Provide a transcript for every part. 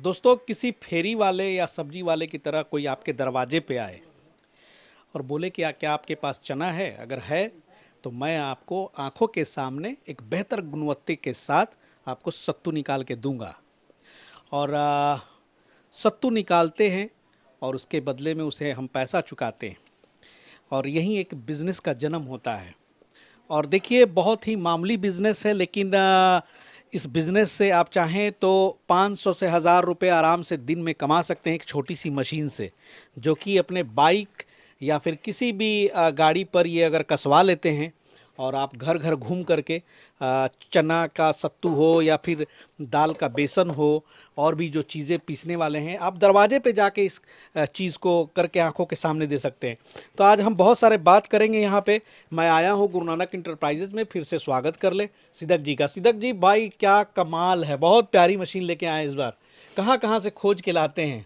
दोस्तों किसी फेरी वाले या सब्जी वाले की तरह कोई आपके दरवाजे पे आए और बोले कि क्या आपके पास चना है अगर है तो मैं आपको आंखों के सामने एक बेहतर गुणवत्ते के साथ आपको सत्तू निकाल के दूंगा और आ, सत्तू निकालते हैं और उसके बदले में उसे हम पैसा चुकाते हैं और यही एक बिज़नेस का जन्म होता है और देखिए बहुत ही मामूली बिज़नेस है लेकिन आ, इस बिज़नेस से आप चाहें तो 500 से हज़ार रुपये आराम से दिन में कमा सकते हैं एक छोटी सी मशीन से जो कि अपने बाइक या फिर किसी भी गाड़ी पर ये अगर कसवा लेते हैं और आप घर घर घूम करके चना का सत्तू हो या फिर दाल का बेसन हो और भी जो चीज़ें पीसने वाले हैं आप दरवाजे पे जाके इस चीज़ को करके आंखों के सामने दे सकते हैं तो आज हम बहुत सारे बात करेंगे यहाँ पे मैं आया हूँ गुरु नानक इंटरप्राइजेज में फिर से स्वागत कर ले सिदक जी का सिदक जी भाई क्या कमाल है बहुत प्यारी मशीन लेके आए इस बार कहाँ कहाँ से खोज के लाते हैं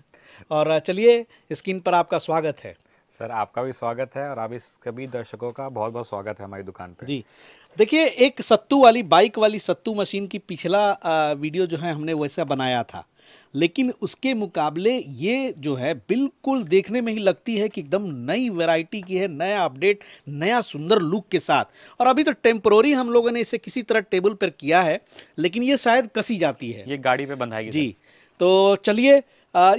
और चलिए स्क्रीन पर आपका स्वागत है सर आपका भी स्वागत है और आप इस सभी दर्शकों का बहुत बहुत स्वागत है हमारी दुकान पे जी देखिए एक सत्तू वाली बाइक वाली सत्तू मशीन की पिछला वीडियो जो है हमने वैसा बनाया था लेकिन उसके मुकाबले ये जो है बिल्कुल देखने में ही लगती है कि एकदम नई वैरायटी की है नया अपडेट नया सुंदर लुक के साथ और अभी तो टेम्प्रोरी हम लोगों ने इसे किसी तरह टेबल पर किया है लेकिन ये शायद कसी जाती है ये गाड़ी पे बंधाएगी जी तो चलिए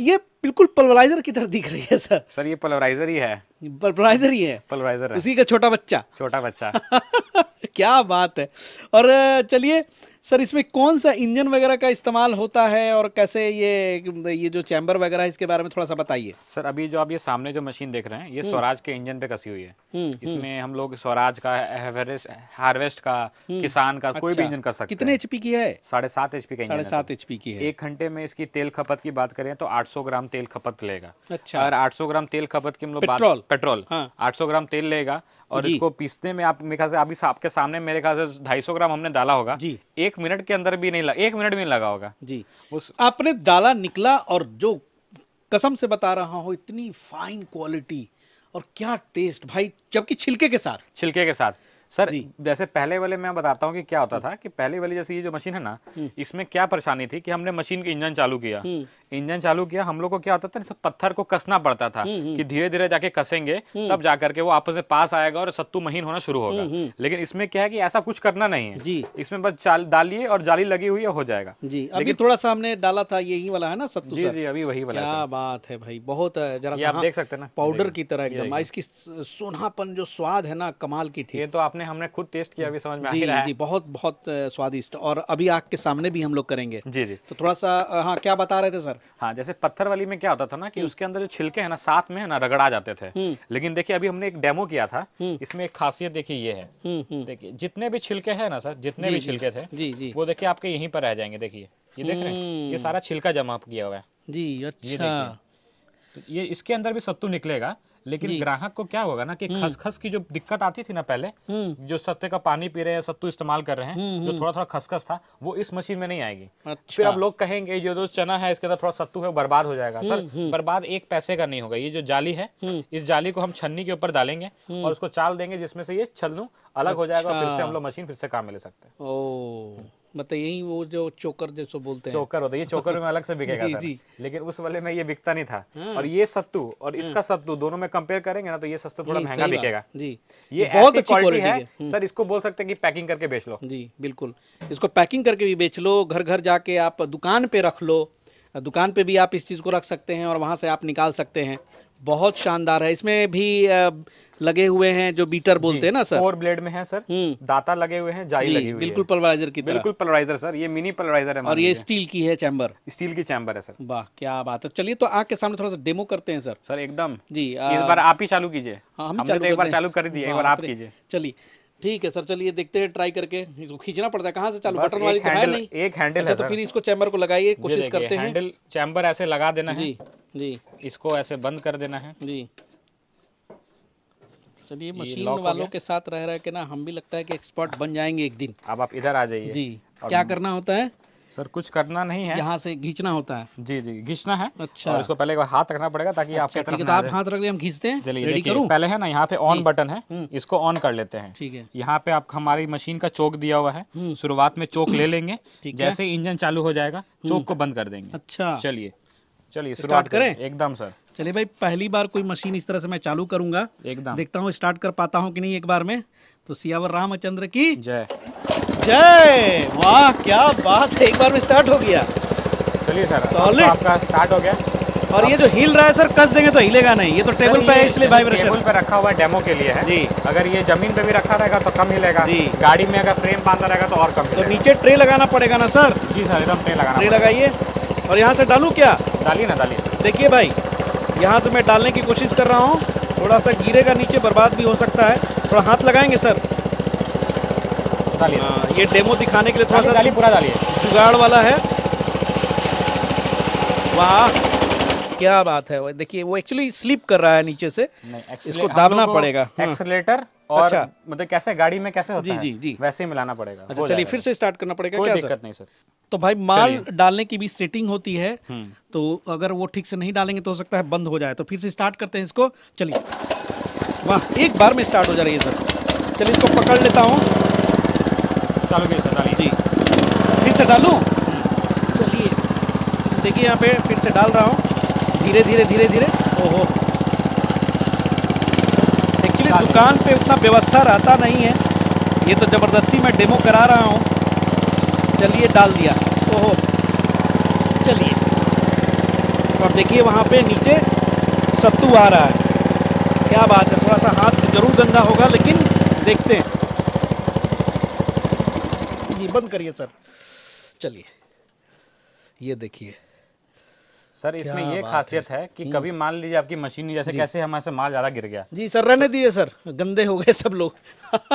ये बिल्कुल पल्वराइजर की तरह दिख रही है सर सर ये पल्वराइजर ही है पल्वराइजर ही है पल्वराइजर उसी का छोटा बच्चा छोटा बच्चा क्या बात है और चलिए सर इसमें कौन सा इंजन वगैरह का इस्तेमाल होता है और कैसे ये ये जो चैम्बर वगैरह है इसके बारे में थोड़ा सा बताइए सर अभी जो आप ये सामने जो मशीन देख रहे हैं ये हम्म। स्वराज के इंजन पे कसी हुई है हम्म, हम्म। इसमें हम लोग स्वराज का हार्वेस्ट का किसान का अच्छा, कोई भी अच्छा। इंजन कर सकते कितने एचपी की है साढ़े सात एचपी का साढ़े सात एचपी की है एक घंटे में इसकी तेल खपत की बात करें तो आठ सौ ग्राम तेल खपत लेगा अच्छा और आठ सौ ग्राम तेल खपत की हम लोग पेट्रोल पेट्रोल हाँ। आठ सौ ग्राम तेल लेगा और इसको पीसने में आप मेरे से अभी आपके सामने मेरे ख्याल से ढाई सौ ग्राम हमने डाला होगा जी एक मिनट के अंदर भी नहीं लगा एक मिनट भी लगा होगा जी उस आपने डाला निकला और जो कसम से बता रहा हूँ इतनी फाइन क्वालिटी और क्या टेस्ट भाई जबकि छिलके के साथ छिलके के साथ सर जैसे पहले वाले मैं बताता हूँ कि क्या होता था कि पहले वाली जैसे ये जो मशीन है ना हम्म। इसमें क्या परेशानी थी कि हमने मशीन का इंजन चालू किया हम्म। इंजन चालू किया हम लोग को क्या होता था पत्थर को कसना पड़ता था हम्म, कि धीरे धीरे जाके कसेंगे तब जा करके वो आपस में पास आएगा और सत्तू महीन होना शुरू होगा लेकिन इसमें क्या है की ऐसा कुछ करना नहीं है जी इसमें बस डालिए और जाली लगी हुई हो जाएगा जी अभी थोड़ा सा हमने डाला था यही वाला है ना सत्तू जी अभी वही वाला बात है भाई बहुत जरा हाँ, देख सकते ना पाउडर की तरह एकदम इसकी सोनापन जो स्वाद है ना कमाल की थी तो आप आपने हमने खुद टेस्ट किया अभी समझ में जी, आ रहा है जी बहुत बहुत स्वादिष्ट और अभी आग के सामने भी हम लोग करेंगे जी जी तो थोड़ा सा हाँ क्या बता रहे थे सर हाँ जैसे पत्थर वाली में क्या होता था ना कि हम्म। उसके अंदर जो छिलके है ना साथ में है ना रगड़ा जाते थे हम्म। लेकिन देखिए अभी हमने एक डेमो किया था हम्म। इसमें एक खासियत देखिए ये है देखिए जितने भी छिलके है ना सर जितने भी छिलके थे जी जी वो देखिये आपके यही पर रह जाएंगे देखिये ये देख रहे हैं ये सारा छिलका जमा किया हुआ है जी अच्छा ये इसके अंदर भी सत्तू निकलेगा लेकिन ग्राहक को क्या होगा ना कि हम्म। खसखस की जो दिक्कत आती थी ना पहले हम्म। जो सत्ते का पानी पी रहे हैं सत्तू इस्तेमाल कर रहे हैं हम्म, जो थोड़ा थोड़ा खसखस था वो इस मशीन में नहीं आएगी अच्छा। फिर आप लोग कहेंगे जो जो चना है इसके अंदर थोड़ा सत्तू है बर्बाद हो जाएगा सर बर्बाद एक पैसे का नहीं होगा ये जो जाली है इस जाली को हम छन्नी के ऊपर डालेंगे और उसको चाल देंगे जिसमें से ये छलू अलग हो जाएगा फिर से अच्छा। हम लोग मशीन फिर से काम में ले सकते हैं मतलब यही वो जो चोकर जैसे बोलते हैं चोकर होता है ये चोकर में अलग से बिकेगा जी लेकिन उस वाले में ये बिकता नहीं था हाँ। और ये सत्तू और हाँ। इसका सत्तू दोनों में कंपेयर करेंगे ना तो ये सस्ता थोड़ा महंगा बिकेगा जी ये बहुत अच्छी क्वालिटी है हम्म। सर इसको बोल सकते हैं कि पैकिंग करके बेच लो जी बिल्कुल इसको पैकिंग करके भी बेच लो घर घर जाके आप दुकान पे रख लो दुकान पे भी आप इस चीज़ को रख सकते हैं और वहाँ से आप निकाल सकते हैं बहुत शानदार है इसमें भी लगे हुए हैं जो बीटर बोलते हैं ना सर फोर ब्लेड में है सर हम्म। दाता लगे हुए हैं जाई लगी हुई बिल्कुल पलवराइजर की बिल्कुल पलवराइजर सर ये मिनी पलवराइजर है और ये स्टील की है चैम्बर स्टील की चैम्बर है सर वाह क्या बात है चलिए तो आग के सामने थोड़ा सा डेमो करते हैं सर सर एकदम जी इस बार आप ही चालू कीजिए हाँ, हम तो चालू चालू कर दिए आप कीजिए चलिए ठीक है सर चलिए देखते हैं ट्राई करके इसको खींचना पड़ता है कहाँ से चालू बटन वाली तो है नहीं एक हैंडल अच्छा है तो फिर इसको चैम्बर को लगाइए कोशिश करते हैं हैंडल चैम्बर ऐसे लगा देना है जी जी इसको ऐसे बंद कर देना है जी चलिए मशीन वालों के साथ रह रहे के ना हम भी लगता है कि एक्सपर्ट बन जाएंगे एक दिन अब आप इधर आ जाइए जी क्या करना होता है सर कुछ करना नहीं है यहाँ से घींचना होता है जी जी घींचना है अच्छा और इसको पहले एक बार हाथ रखना पड़ेगा ताकि अच्छा, आपके तरफ तो आप हाथ रख हम खींचते हैं चलिए पहले है ना यहाँ पे ऑन बटन है हम्म। इसको ऑन कर लेते हैं ठीक है यहाँ पे आप हमारी मशीन का चौक दिया हुआ है हम्म। शुरुआत में चौक ले लेंगे जैसे इंजन चालू हो जाएगा हम्म। चौक को बंद कर देंगे अच्छा चलिए चलिए शुरुआत करें एकदम सर चलिए भाई पहली बार कोई मशीन इस तरह से मैं चालू करूंगा एकदम देखता हूँ स्टार्ट कर पाता हूँ की नहीं एक बार में तो सियावर रामचंद्र की जय जय वाह क्या बात है एक बार में स्टार्ट हो गया चलिए सर सॉलिड आपका स्टार्ट हो गया और ये जो हिल रहा है सर कस देंगे तो हिलेगा नहीं ये तो टेबल पे है इसलिए वाइब्रेशन टेबल पे रखा हुआ है डेमो के लिए है जी अगर ये जमीन पे भी रखा रहेगा तो कम हिलेगा जी गाड़ी में अगर फ्रेम बांधा रहेगा तो और कम तो नीचे ट्रे लगाना पड़ेगा ना सर जी सर एकदम ट्रे लगाना ट्रे लगाइए और यहाँ से डालू क्या डालिए ना डालिए देखिए भाई यहाँ से मैं डालने की कोशिश कर रहा हूँ थोड़ा सा गिरेगा नीचे बर्बाद भी हो सकता है थोड़ा हाथ लगाएंगे सर हाँ, ये डेमो दिखाने के लिए थोड़ा सा पूरा डालिए जुगाड़ वाला है वाह क्या बात है देखिए वो एक्चुअली स्लिप कर रहा है नीचे से नहीं, इसको दाबना पड़ेगा एक्सलेटर हाँ। और अच्छा मतलब कैसे गाड़ी में कैसे होता जी जी जी वैसे ही मिलाना पड़ेगा अच्छा चलिए फिर से स्टार्ट करना पड़ेगा कोई दिक्कत नहीं सर तो भाई माल डालने की भी सेटिंग होती है हम्म। तो अगर वो ठीक से नहीं डालेंगे तो हो सकता है बंद हो जाए तो फिर से स्टार्ट करते हैं इसको चलिए वाह एक बार में स्टार्ट हो जा रही है सर चलिए इसको पकड़ लेता हूँ डालोगे इसे डालिए जी फिर से डालू चलिए देखिए यहाँ पे फिर से डाल रहा हूँ धीरे धीरे धीरे धीरे ओहो एक्चुअली दुकान पे उतना व्यवस्था रहता नहीं है ये तो ज़बरदस्ती मैं डेमो करा रहा हूँ चलिए डाल दिया ओहो चलिए और तो देखिए वहाँ पे नीचे सत्तू आ रहा है क्या बात है थोड़ा सा हाथ जरूर गंदा होगा लेकिन देखते हैं करिए बंद करिए सर चलिए ये देखिए सर इसमें ये खासियत है, है कि हम्म। कभी मान लीजिए आपकी मशीन जैसे कैसे हमारे से माल ज्यादा गिर गया जी सर रहने दिए सर गंदे हो गए सब लोग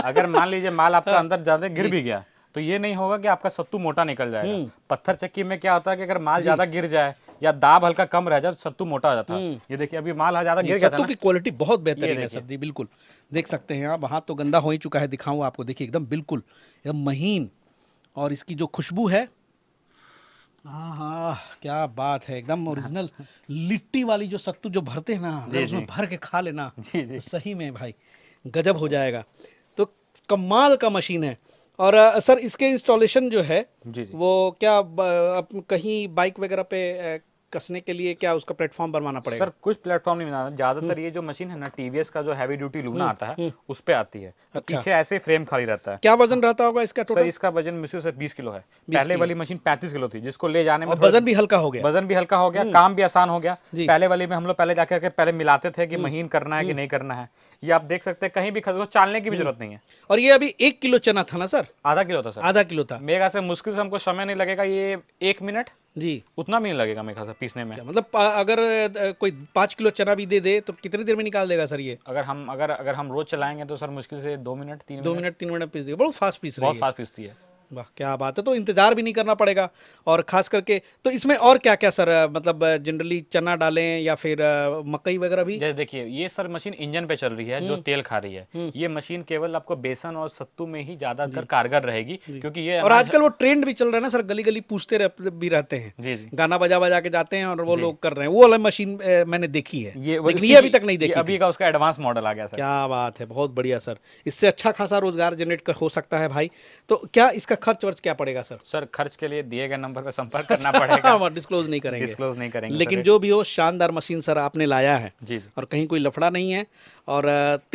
अगर मान लीजिए माल आपका हाँ। अंदर ज्यादा गिर भी गया तो ये नहीं होगा कि आपका सत्तू मोटा निकल जाएगा हम्म। पत्थर चक्की में क्या होता है कि अगर माल ज्यादा गिर जाए या दाब हल्का कम रह जाए तो सत्तू मोटा हो जाता है हम्म। ये देखिए अभी माल ज्यादा गिर गया सत्तू की क्वालिटी बहुत बेहतर है सर जी बिल्कुल देख सकते हैं आप हाथ तो गंदा हो ही चुका है दिखाऊ आपको देखिए एकदम बिल्कुल एकदम महीन और इसकी जो खुशबू है हाँ हाँ क्या बात है एकदम ओरिजिनल लिट्टी वाली जो सत्तू जो भरते हैं ना उसमें भर के खा लेना जी जी तो सही में भाई गजब हो जाएगा तो कमाल का मशीन है और सर इसके इंस्टॉलेशन जो है जी जी। वो क्या कहीं बाइक वगैरह पे कसने के लिए क्या उसका प्लेटफॉर्म बनवाना पड़ेगा सर कुछ प्लेटफॉर्म नहीं बनाना ज्यादातर हम्म। ये जो मशीन है ना टीवीएस का जो हैवी ड्यूटी लूना हम्म, आता है हम्म। उस पर आती है तो अच्छा। पीछे ऐसे फ्रेम खाली रहता है क्या वजन रहता होगा इसका सर इसका वजन मुश्किल सर बीस किलो है पहले वाली मशीन पैंतीस किलो थी जिसको ले जाने में वजन भी हल्का हो गया वजन भी हल्का हो गया काम भी आसान हो गया पहले वाली में हम लोग पहले जाकर पहले मिलाते थे कि महीन करना है कि नहीं करना है ये आप देख सकते हैं कहीं भी चालने की भी जरूरत नहीं है और ये अभी एक किलो चना था ना सर आधा किलो था सर आधा किलो था मेगा से मुश्किल से हमको समय नहीं लगेगा ये एक मिनट जी उतना भी नहीं लगेगा मेरे खासा पीसने में मतलब अगर कोई पाँच किलो चना भी दे दे तो कितनी देर में निकाल देगा सर ये अगर हम अगर अगर हम रोज चलाएंगे तो सर मुश्किल से दो मिनट तीन दो मिनट तीन मिनट पीस देगा बहुत फास्ट पीस बहुत फास्ट पीसती है वाह क्या बात है तो इंतज़ार भी नहीं करना पड़ेगा और ख़ास करके तो इसमें और क्या क्या सर मतलब जनरली चना डालें या फिर मकई वगैरह भी देखिए ये सर मशीन इंजन पे चल रही है जो हम्म। तेल खा रही है हम्म। ये मशीन केवल आपको बेसन और सत्तू में ही ज़्यादातर कारगर रहेगी क्योंकि ये और आजकल वो ट्रेंड भी चल रहा है ना सर गली गली पूछते भी रहते हैं जी जी गाना बजा बजा के जाते हैं और वो लोग कर रहे हैं वो वाला मशीन मैंने देखी है ये अभी तक नहीं देखी अभी का उसका एडवांस मॉडल आ गया सर क्या बात है बहुत बढ़िया सर इससे अच्छा खासा रोजगार जनरेट हो सकता है भाई तो क्या इसका खर्च वर्च क्या पड़ेगा सर सर खर्च के लिए दिए गए नंबर पर संपर्क करना पड़ेगा डिस्क्लोज नहीं करेंगे डिस्क्लोज नहीं करेंगे लेकिन जो भी हो शानदार मशीन सर आपने लाया है जी और कहीं कोई लफड़ा नहीं है और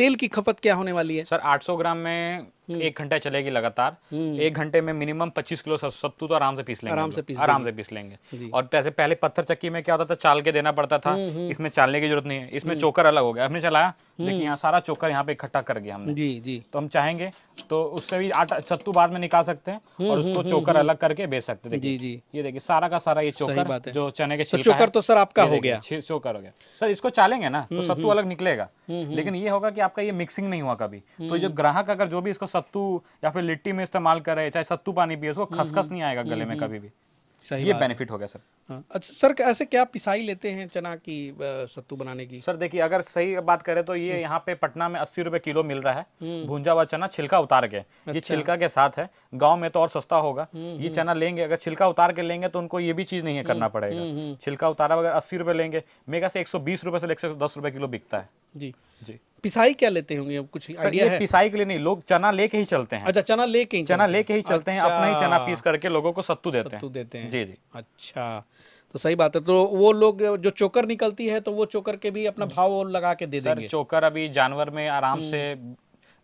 तेल की खपत क्या होने वाली है सर 800 ग्राम में हम्म। एक घंटा चलेगी लगातार हम्म। एक घंटे में मिनिमम पच्चीस किलो सत्तू तो आराम से पीस लेंगे आराम से पीस आराम से पीस लेंगे और पैसे पहले पत्थर चक्की में क्या होता था चाल के देना पड़ता था हम्म, इसमें चालने की जरूरत नहीं है इसमें चोकर अलग हो गया हमने चलाया लेकिन यहाँ सारा चोकर यहाँ पे इकट्ठा कर गया हमने जी जी तो हम चाहेंगे तो उससे भी आटा सत्तू बाद में निकाल सकते हैं और उसको चोकर अलग करके बेच सकते हैं जी जी ये देखिए सारा का सारा ये चोकर जो चने के तो चोकर तो सर आपका हो गया चोकर हो गया सर इसको चालेंगे ना तो सत्तू अलग निकलेगा लेकिन ये होगा कि आपका ये मिक्सिंग नहीं हुआ कभी तो जो ग्राहक अगर जो भी इसको सत्तू या फिर लिट्टी में इस्तेमाल कर रहे चाहे सत्तू पानी पिए उसको हम्म, खसखस नहीं आएगा हम्म, गले में हम्म। कभी भी सही ये बेनिफिट हो गया सर हाँ, अच्छा सर ऐसे क्या पिसाई लेते हैं चना की सत्तू बनाने की सर देखिए अगर सही बात करें तो ये यहाँ पे पटना में अस्सी रुपए किलो मिल रहा है भूंजा हुआ चना छिलका उतार के अच्छा। ये छिलका के साथ है गांव में तो और सस्ता होगा ये चना लेंगे अगर छिलका उतार के लेंगे तो उनको ये भी चीज नहीं है करना पड़ेगा छिलका उतारा अगर अस्सी रुपए लेंगे मेगा से एक सौ बीस से लेकर दस रुपए किलो बिकता है जी जी पिसाई क्या लेते होंगे कुछ ये है पिसाई के लिए नहीं लोग चना लेके ही चलते हैं अच्छा चना लेके ही चना लेके ही चलते हैं अपना ही अच्छा। चना पीस करके लोगों को सत्तू देते हैं सत्तू देते हैं जी जी अच्छा तो सही बात है तो वो लोग जो चोकर निकलती है तो वो चोकर के भी अपना भाव लगा के दे देंगे चोकर अभी जानवर में आराम हम्म। से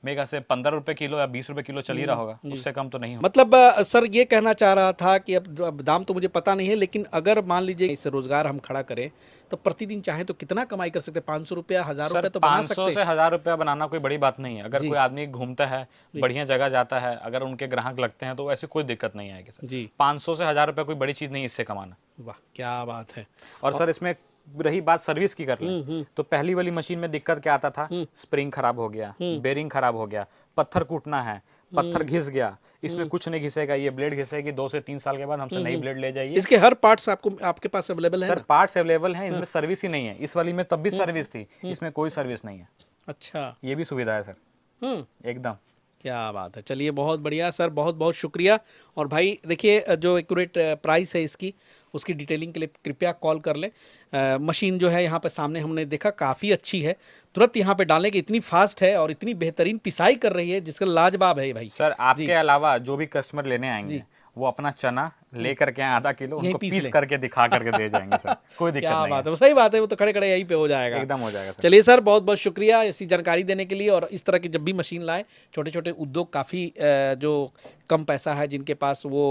मेगा से पंद्रह रुपए किलो या बीस रुपए किलो चल ही रहा हम्म, होगा उससे कम तो नहीं मतलब सर ये कहना चाह रहा था कि अब, अब दाम तो मुझे पता नहीं है लेकिन अगर मान लीजिए इससे रोजगार हम खड़ा करें तो प्रतिदिन चाहे तो कितना कमाई कर सकते हैं पाँच सौ रुपया हजार रुपया तो पाँच सौ से हजार रुपया बनाना कोई बड़ी बात नहीं है अगर कोई आदमी घूमता है बढ़िया जगह जाता है अगर उनके ग्राहक लगते हैं तो ऐसी कोई दिक्कत नहीं आएगी सर जी पाँच से हजार रुपया कोई बड़ी चीज नहीं इससे कमाना वाह क्या बात है और सर इसमें रही बात सर्विस की कर ले हम्म, हम्म। तो पहली वाली मशीन में दिक्कत क्या आता था स्प्रिंग हम्म। खराब हो गया बेरिंग खराब हो गया पत्थर कूटना है पत्थर घिस गया इसमें कुछ नहीं घिसेगा ये ब्लेड घिसेगी दो से तीन साल के बाद हमसे नई ब्लेड ले जाइए इसके हर पार्ट्स आपको आपके पास अवेलेबल है सर पार्ट्स अवेलेबल है इनमें सर्विस हाँ। ही नहीं है इस वाली में तब भी सर्विस थी इसमें कोई सर्विस नहीं है अच्छा ये भी सुविधा है सर एकदम क्या बात है चलिए बहुत बढ़िया सर बहुत बहुत शुक्रिया और भाई देखिए जो एक्यूरेट प्राइस है इसकी उसकी डिटेलिंग के लिए कृपया कॉल कर ले आ, मशीन जो है यहाँ पर सामने हमने देखा काफ़ी अच्छी है तुरंत यहाँ पे डालने की इतनी फास्ट है और इतनी बेहतरीन पिसाई कर रही है जिसका लाजवाब है भाई सर आपके अलावा जो भी कस्टमर लेने आएंगे वो अपना चना लेकर के आधा किलो उनको पीस, पीस करके दिखा करके दे जाएंगे सर कोई दिक्कत नहीं बात है वो सही बात है वो तो खड़े खड़े यहीं पे हो जाएगा एकदम हो जाएगा चलिए सर बहुत बहुत शुक्रिया ऐसी जानकारी देने के लिए और इस तरह की जब भी मशीन लाए छोटे छोटे उद्योग काफ़ी जो कम पैसा है जिनके पास वो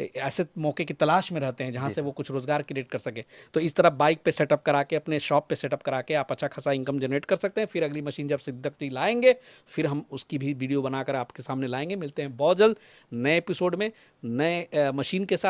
ऐसे मौके की तलाश में रहते हैं जहाँ से वो कुछ रोज़गार क्रिएट कर सके तो इस तरह बाइक पे सेटअप करा के अपने शॉप पे सेटअप करा के आप अच्छा खासा इनकम जनरेट कर सकते हैं फिर अगली मशीन जब सिद्धक लाएंगे फिर हम उसकी भी वीडियो बनाकर आपके सामने लाएंगे मिलते हैं बहुत जल्द नए एपिसोड में नए मशीन के साथ